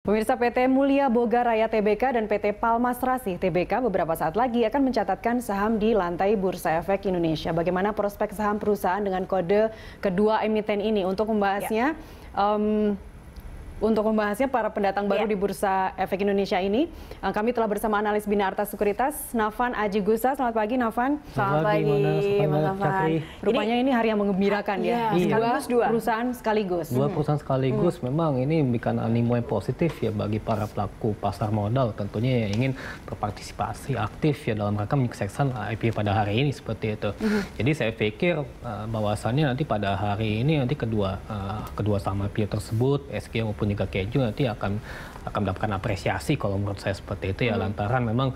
Pemirsa PT Mulia Boga Raya TBK dan PT Palmas Rasih TBK beberapa saat lagi akan mencatatkan saham di lantai Bursa Efek Indonesia. Bagaimana prospek saham perusahaan dengan kode kedua emiten ini? Untuk membahasnya, ya. um, untuk membahasnya para pendatang baru yeah. di Bursa Efek Indonesia ini, eh, kami telah bersama analis Bina Arta Sekuritas, Navan Aji Gusa. Selamat pagi, Navan. Selamat, pagi, Mas Rupanya ini hari yang mengembirakan ya. Iya. iya. Sekaligus dua perusahaan sekaligus. Dua hmm. perusahaan sekaligus hmm. memang ini memberikan animo yang positif ya bagi para pelaku pasar modal tentunya yang ingin berpartisipasi aktif ya dalam rangka menyukseskan IP pada hari ini seperti itu. Hmm. Jadi saya pikir uh, bahwasannya nanti pada hari ini nanti kedua uh, kedua sama IPO tersebut SG maupun juga keju nanti akan akan mendapatkan apresiasi kalau menurut saya seperti itu ya hmm. lantaran memang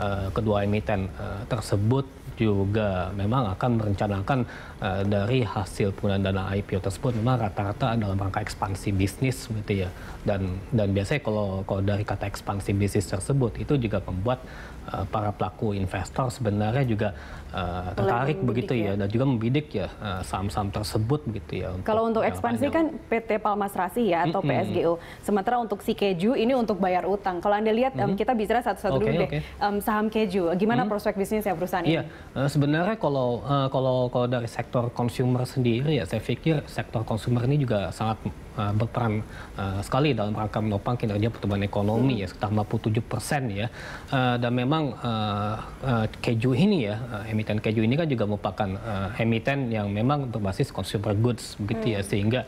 uh, kedua emiten uh, tersebut juga memang akan merencanakan uh, dari hasil penggunaan dana IPO tersebut memang rata-rata dalam rangka ekspansi bisnis gitu ya dan dan biasanya kalau kalau dari kata ekspansi bisnis tersebut itu juga membuat para pelaku investor sebenarnya juga uh, tertarik begitu ya. ya dan juga membidik ya saham-saham uh, tersebut begitu ya. Kalau untuk ekspansi kan PT Palmas Rasi ya atau mm -hmm. PSG CDO. Sementara untuk si keju ini untuk bayar utang. Kalau Anda lihat hmm. um, kita bicara satu-satu okay, dulu deh. Um, saham keju, gimana hmm. prospek bisnis ya perusahaan iya. ini? Uh, eh, sebenarnya kalau uh, kalau kalau dari sektor konsumer sendiri ya saya pikir sektor konsumer ini juga sangat eh, berperan uh, sekali dalam rangka menopang kinerja pertumbuhan ekonomi hmm. ya sekitar 47 persen ya uh, dan memang uh, uh, keju ini ya uh, emiten keju ini kan juga merupakan uh, emiten yang memang berbasis consumer goods begitu ya. hmm. ya sehingga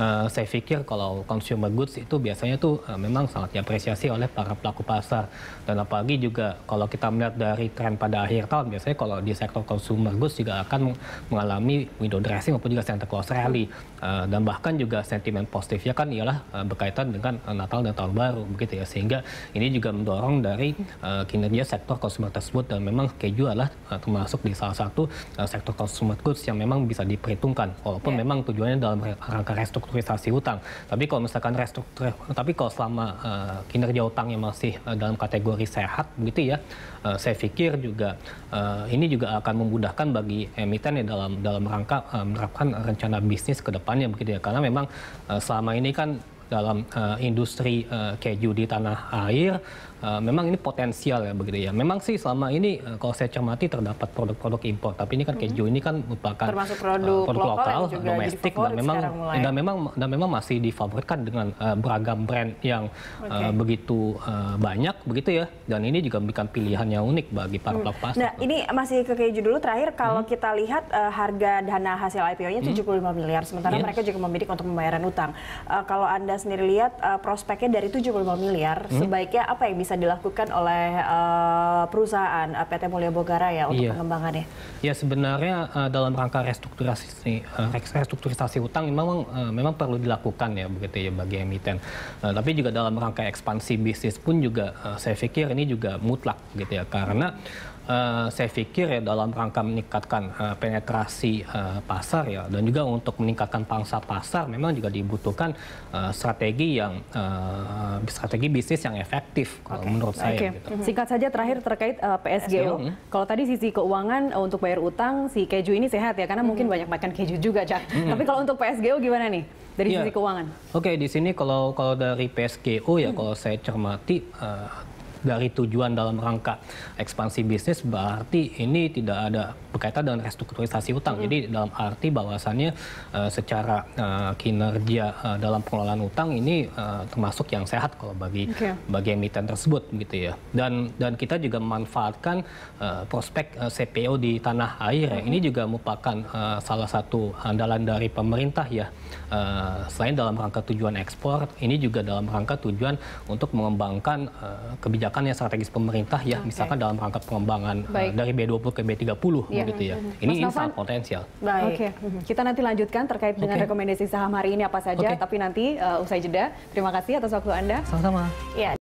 Eh, saya pikir kalau consumer goods itu biasanya tuh uh, memang sangat diapresiasi oleh para pelaku pasar. Dan apalagi juga kalau kita melihat dari tren pada akhir tahun, biasanya kalau di sektor consumer goods juga akan mengalami window dressing maupun juga Santa Claus rally. Uh, dan bahkan juga sentimen positifnya kan ialah uh, berkaitan dengan uh, Natal dan Tahun Baru begitu ya. Sehingga ini juga mendorong dari uh, kinerja sektor consumer tersebut dan memang keju adalah uh, termasuk di salah satu uh, sektor consumer goods yang memang bisa diperhitungkan. Walaupun yeah. memang tujuannya dalam rangka restruktur restrukturisasi utang. Tapi kalau misalkan restruktur, tapi kalau selama uh, kinerja utangnya masih uh, dalam kategori sehat, begitu ya, uh, saya pikir juga uh, ini juga akan memudahkan bagi emiten ya dalam dalam rangka uh, menerapkan rencana bisnis ke depannya, begitu ya. Karena memang uh, selama ini kan dalam uh, industri uh, keju di tanah air Eh, memang ini potensial ya begitu ya. Memang sih selama ini uh, kalau saya cermati terdapat produk-produk impor, tapi ini kan mm -hmm. keju ini kan merupakan eh, produk, uh, produk lokal, lokal domestik dan memang dan memang dan memang masih difavoritkan dengan uh, beragam brand yang okay. uh, begitu uh, banyak begitu ya. Dan ini juga memberikan pilihan yang unik bagi para hmm. pelaku pasar. Nah, ini masih ke keju dulu terakhir kalau hmm. kita lihat uh, harga dana hasil IPO-nya hmm. lima miliar sementara yes. mereka juga membidik untuk pembayaran utang. Uh, kalau Anda sendiri lihat uh, prospeknya dari 75 miliar hmm. sebaiknya apa yang bisa bisa dilakukan oleh uh, perusahaan uh, eh, PT Mulia Bogara ya untuk iya. pengembangannya? Ya sebenarnya uh, dalam rangka restrukturisasi uh, restrukturisasi utang memang uh, memang perlu dilakukan ya begitu ya bagi emiten. Uh, tapi juga dalam rangka ekspansi bisnis pun juga uh, saya pikir ini juga mutlak gitu ya karena Eh, saya pikir ya dalam rangka meningkatkan uh, penetrasi uh, pasar ya dan juga untuk meningkatkan pangsa pasar memang juga dibutuhkan uh, strategi yang uh, strategi bisnis yang efektif kalau menurut saya. Okay. Gitu. Mhm. Singkat saja terakhir terkait uh, PSGO. Mhm. Kalau tadi sisi keuangan uh, untuk bayar utang si keju ini sehat ya karena -hmm. mungkin mhm. banyak makan keju juga, cak. -hmm. Tapi kalau untuk PSGO gimana nih? dari ya. sisi keuangan. Oke, okay, di sini kalau kalau dari PSGO ya hmm. kalau saya cermati uh, dari tujuan dalam rangka ekspansi bisnis berarti ini tidak ada berkaitan dengan restrukturisasi utang. Hmm. Jadi dalam arti bahwasannya uh, secara uh, kinerja uh, dalam pengelolaan utang ini uh, termasuk yang sehat kalau bagi okay. bagi emiten tersebut gitu ya. Dan dan kita juga memanfaatkan uh, prospek uh, CPO di tanah air. Ya. Ini hmm. juga merupakan uh, salah satu andalan dari pemerintah ya. Uh, selain dalam rangka tujuan ekspor, ini juga dalam rangka tujuan untuk mengembangkan uh, kebijakan kebijakan yang strategis pemerintah ya, okay. misalkan dalam rangka pengembangan uh, dari B20 ke B30 yeah. Iya. begitu ya. Mm-hmm. Ini, ini sangat potensial. Baik, okay. Mm-hmm. kita nanti lanjutkan terkait dengan okay. rekomendasi saham hari ini apa saja, okay. tapi nanti uh, usai jeda. Terima kasih atas waktu Anda. Sama-sama. Ya.